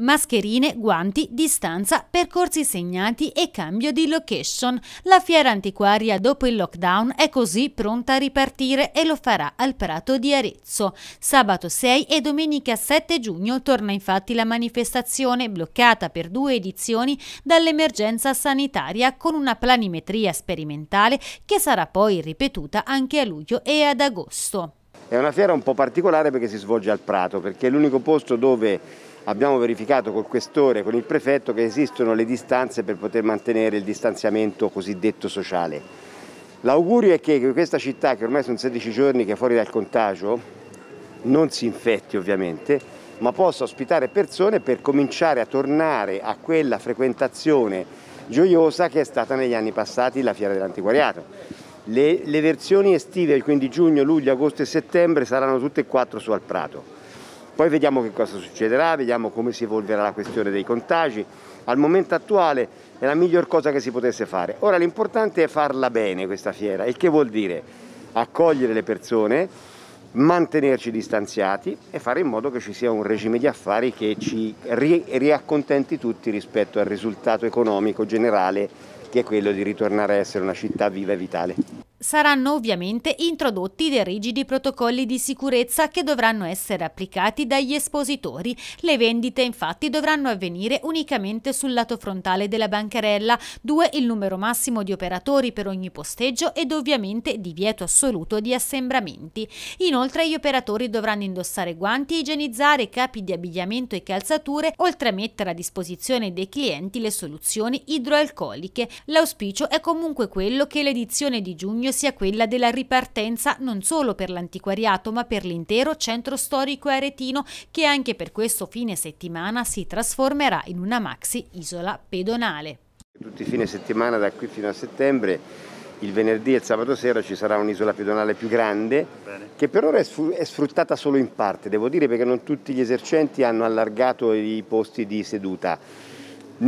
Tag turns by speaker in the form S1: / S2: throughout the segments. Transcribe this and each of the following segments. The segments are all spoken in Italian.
S1: Mascherine, guanti, distanza, percorsi segnati e cambio di location. La fiera antiquaria dopo il lockdown è così pronta a ripartire e lo farà al Prato di Arezzo. Sabato 6 e domenica 7 giugno torna infatti la manifestazione bloccata per due edizioni dall'emergenza sanitaria con una planimetria sperimentale che sarà poi ripetuta anche a luglio e ad agosto.
S2: È una fiera un po' particolare perché si svolge al Prato, perché è l'unico posto dove abbiamo verificato col questore, con il prefetto, che esistono le distanze per poter mantenere il distanziamento cosiddetto sociale. L'augurio è che questa città, che ormai sono 16 giorni che è fuori dal contagio, non si infetti ovviamente, ma possa ospitare persone per cominciare a tornare a quella frequentazione gioiosa che è stata negli anni passati la Fiera dell'Antiquariato. Le, le versioni estive, il quindi giugno, luglio, agosto e settembre, saranno tutte e quattro su Al Prato. Poi vediamo che cosa succederà, vediamo come si evolverà la questione dei contagi. Al momento attuale è la miglior cosa che si potesse fare. Ora l'importante è farla bene questa fiera, il che vuol dire accogliere le persone, mantenerci distanziati e fare in modo che ci sia un regime di affari che ci ri riaccontenti tutti rispetto al risultato economico generale che è quello di ritornare a essere una città viva e vitale.
S1: Saranno ovviamente introdotti dei rigidi protocolli di sicurezza che dovranno essere applicati dagli espositori. Le vendite infatti dovranno avvenire unicamente sul lato frontale della bancarella, due il numero massimo di operatori per ogni posteggio ed ovviamente divieto assoluto di assembramenti. Inoltre gli operatori dovranno indossare guanti, igienizzare capi di abbigliamento e calzature, oltre a mettere a disposizione dei clienti le soluzioni idroalcoliche. L'auspicio è comunque quello che l'edizione di giugno prioritaria sia quella della ripartenza non solo per l'antiquariato ma per l'intero centro storico aretino che anche per questo fine settimana si trasformerà in una maxi isola pedonale.
S2: Tutti i fine settimana da qui fino a settembre il venerdì e il sabato sera ci sarà un'isola pedonale più grande che per ora è sfruttata solo in parte, devo dire perché non tutti gli esercenti hanno allargato i posti di seduta.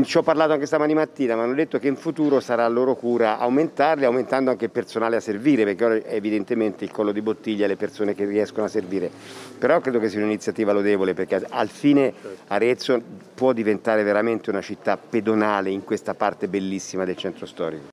S2: Ci ho parlato anche stamani mattina, ma hanno detto che in futuro sarà loro cura aumentarli, aumentando anche il personale a servire, perché ora evidentemente il collo di bottiglia le persone che riescono a servire. Però credo che sia un'iniziativa lodevole, perché al fine Arezzo può diventare veramente una città pedonale in questa parte bellissima del centro storico.